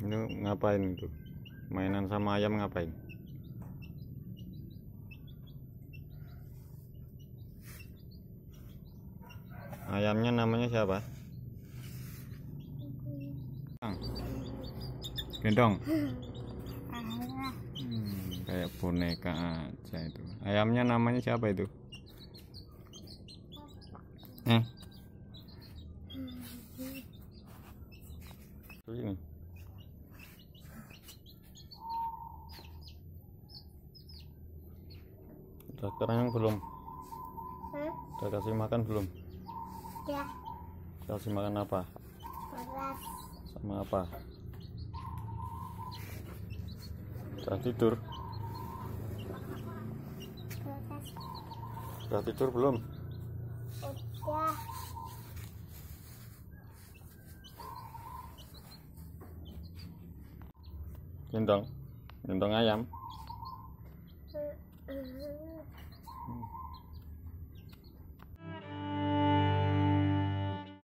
Ini ngapain itu? Mainan sama ayam ngapain? Ayamnya namanya siapa? Gendong. Hmm, kayak boneka aja itu. Ayamnya namanya siapa itu? Eh? hmm. Udah kenyang belum? Hmm? Udah kasih makan belum? Ya. Kasih makan apa? Beras. Sama apa? Udah tidur? Beras. Udah tidur belum? Udah. Gendong, gendong ayam.